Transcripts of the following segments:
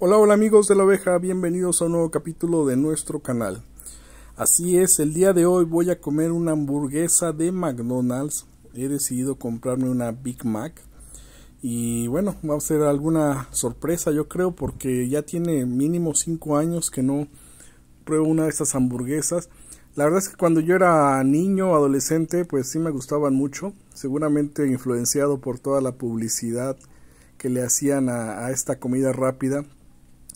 Hola, hola amigos de la oveja, bienvenidos a un nuevo capítulo de nuestro canal. Así es, el día de hoy voy a comer una hamburguesa de McDonald's. He decidido comprarme una Big Mac. Y bueno, va a ser alguna sorpresa yo creo porque ya tiene mínimo 5 años que no pruebo una de estas hamburguesas. La verdad es que cuando yo era niño, adolescente, pues sí me gustaban mucho. Seguramente influenciado por toda la publicidad que le hacían a esta comida rápida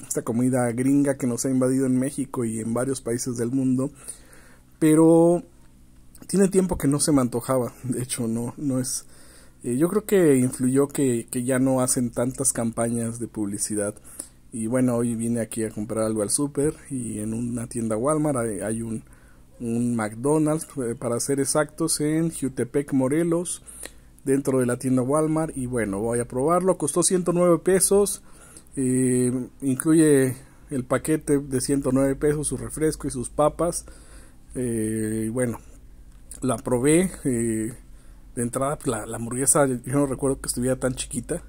esta comida gringa que nos ha invadido en México y en varios países del mundo, pero tiene tiempo que no se me antojaba, de hecho no, no es... Eh, yo creo que influyó que, ya no hacen tantas campañas de publicidad. Y bueno, hoy vine aquí a comprar algo al super... y en una tienda Walmart hay, un, un McDonald's, eh, para ser exactos, en Jutepec, Morelos, dentro de la tienda Walmart. Y bueno, voy a probarlo. Costó 109 pesos. Eh, incluye el paquete de 109 pesos, su refresco y sus papas. Eh, bueno, la probé. Eh, de entrada, pues, la, la, hamburguesa, yo no recuerdo que estuviera tan chiquita.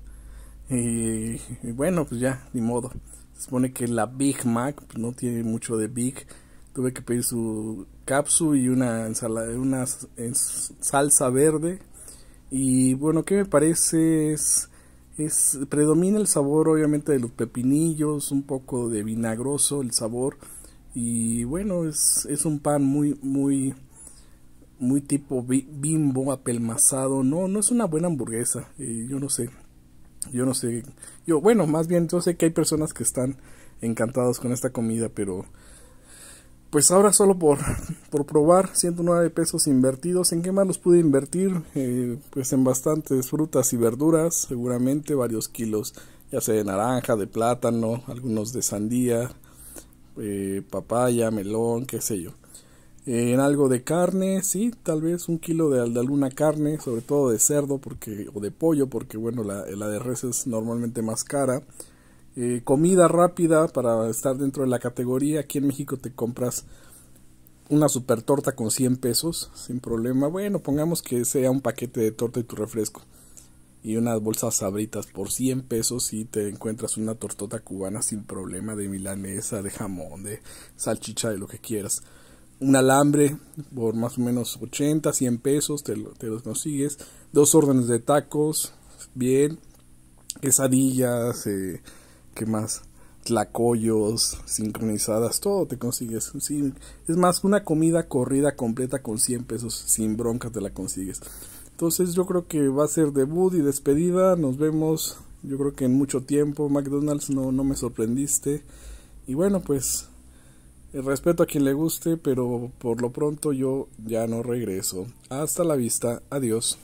y bueno, pues ya, ni modo. Se supone que la Big Mac pues, no tiene mucho de Big. Tuve que pedir su capsu y una, ensalada, una salsa verde. Y bueno, ¿qué me parece? Es es, predomina el sabor obviamente de los pepinillos, un poco de vinagroso el sabor y bueno, es, es un pan muy, muy, muy tipo bimbo, apelmazado. No, no es una buena hamburguesa. Eh, yo no sé. Yo no sé. Yo, bueno, más bien, yo sé que hay personas que están encantados con esta comida, pero pues ahora solo por, por probar 109 pesos invertidos. ¿En qué más los pude invertir? Eh, pues en bastantes frutas y verduras, seguramente varios kilos, ya sea de naranja, de plátano, algunos de sandía, eh, papaya, melón, qué sé yo. Eh, en algo de carne, sí, tal vez un kilo de, de, alguna carne, sobre todo de cerdo porque, o de pollo, porque bueno, la, la de res es normalmente más cara. Eh, comida rápida para estar dentro de la categoría. Aquí en México te compras una super torta con 100 pesos sin problema. Bueno, pongamos que sea un paquete de torta y tu refresco. Y unas bolsas sabritas por 100 pesos y te encuentras una tortota cubana sin problema de milanesa, de jamón, de salchicha, de lo que quieras. Un alambre por más o menos 80, 100 pesos, te, te los consigues. Dos órdenes de tacos, bien. Quesadillas, eh, más? Tlacoyos, sincronizadas, todo te consigues. Sin, es más, una comida corrida completa con 100 pesos, sin broncas te la consigues. Entonces yo creo que va a ser debut y despedida. Nos vemos, yo creo que en mucho tiempo. McDonald's, no, no me sorprendiste. Y bueno, pues el respeto a quien le guste, pero por lo pronto yo ya no regreso. Hasta la vista, adiós.